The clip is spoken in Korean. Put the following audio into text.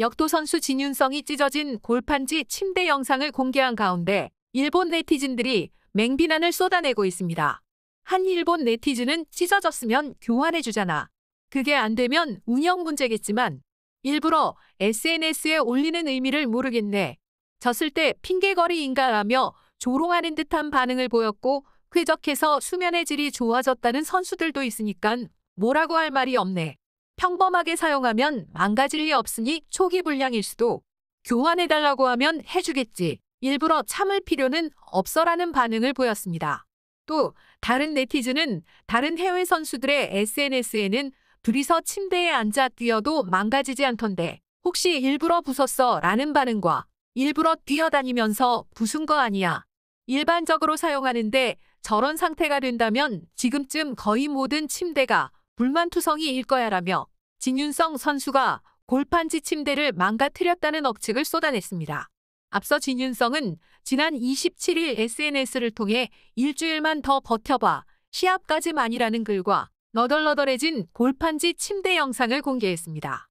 역도 선수 진윤성이 찢어진 골판지 침대 영상을 공개한 가운데 일본 네티즌들이 맹비난을 쏟아내고 있습니다. 한 일본 네티즌은 찢어졌으면 교환해주잖아. 그게 안 되면 운영 문제겠지만 일부러 SNS에 올리는 의미를 모르겠네. 졌을 때 핑계거리인가라며 조롱하는 듯한 반응을 보였고 쾌적해서 수면의 질이 좋아졌다는 선수들도 있으니까 뭐라고 할 말이 없네. 평범하게 사용하면 망가질 리 없으니 초기 불량일 수도 교환해달라고 하면 해주겠지. 일부러 참을 필요는 없어라는 반응을 보였습니다. 또 다른 네티즌은 다른 해외 선수들의 SNS에는 둘이서 침대에 앉아 뛰어도 망가지지 않던데 혹시 일부러 부쉈어 라는 반응과 일부러 뛰어다니면서 부순 거 아니야. 일반적으로 사용하는데 저런 상태가 된다면 지금쯤 거의 모든 침대가 불만투성이일 거야라며 진윤성 선수가 골판지 침대를 망가뜨렸다는 억측을 쏟아냈습니다. 앞서 진윤성은 지난 27일 SNS를 통해 일주일만 더 버텨봐 시합까지만이라는 글과 너덜너덜해진 골판지 침대 영상을 공개했습니다.